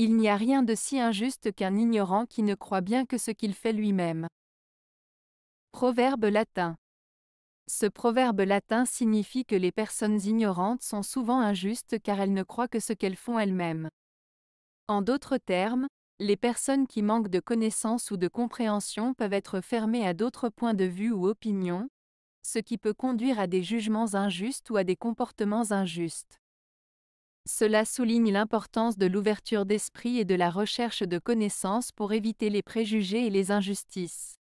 Il n'y a rien de si injuste qu'un ignorant qui ne croit bien que ce qu'il fait lui-même. Proverbe latin. Ce proverbe latin signifie que les personnes ignorantes sont souvent injustes car elles ne croient que ce qu'elles font elles-mêmes. En d'autres termes, les personnes qui manquent de connaissances ou de compréhension peuvent être fermées à d'autres points de vue ou opinions, ce qui peut conduire à des jugements injustes ou à des comportements injustes. Cela souligne l'importance de l'ouverture d'esprit et de la recherche de connaissances pour éviter les préjugés et les injustices.